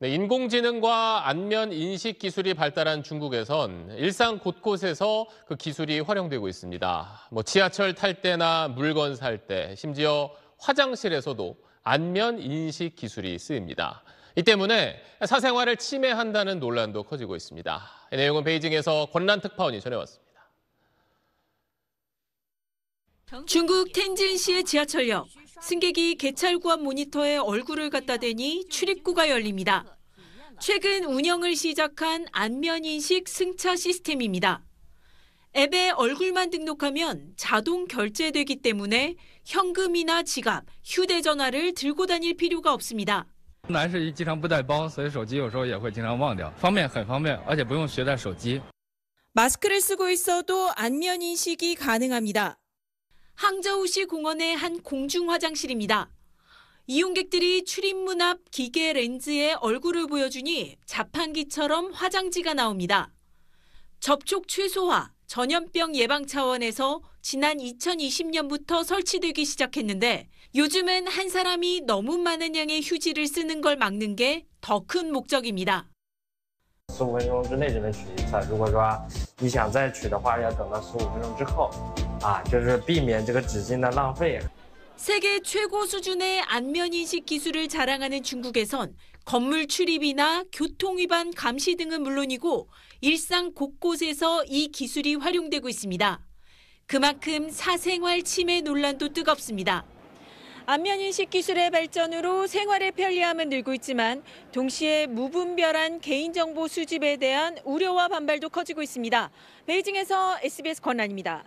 네, 인공지능과 안면 인식 기술이 발달한 중국에선 일상 곳곳에서 그 기술이 활용되고 있습니다. 뭐 지하철 탈 때나 물건 살 때, 심지어 화장실에서도 안면 인식 기술이 쓰입니다. 이 때문에 사생활을 침해한다는 논란도 커지고 있습니다. 이 내용은 베이징에서 권란 특파원이 전해왔습니다. 중국 텐진시의 지하철역. 승객이 개찰 구합 모니터에 얼굴을 갖다 대니 출입구가 열립니다. 최근 운영을 시작한 안면 인식 승차 시스템입니다. 앱에 얼굴만 등록하면 자동 결제되기 때문에 현금이나 지갑, 휴대전화를 들고 다닐 필요가 없습니다. 마스크를 쓰고 있어도 안면 인식이 가능합니다. 항저우시 공원의 한 공중 화장실입니다. 이용객들이 출입문 앞 기계 렌즈에 얼굴을 보여주니 자판기처럼 화장지가 나옵니다. 접촉 최소화, 전염병 예방 차원에서 지난 2020년부터 설치되기 시작했는데 요즘엔 한 사람이 너무 많은 양의 휴지를 쓰는 걸 막는 게 더 큰 목적입니다. 1 5分钟之取一次如果说你想再取的话要等到1 5分钟之后 아就是避免这个纸巾的浪费 세계 최고 수준의 안면 인식 기술을 자랑하는 중국에선 건물 출입이나 교통 위반 감시 등은 물론이고 일상 곳곳에서 이 기술이 활용되고 있습니다. 그만큼 사생활 침해 논란도 뜨겁습니다. 안면 인식 기술의 발전으로 생활의 편리함은 늘고 있지만 동시에 무분별한 개인정보 수집에 대한 우려와 반발도 커지고 있습니다. 베이징에서 SBS 권한입니다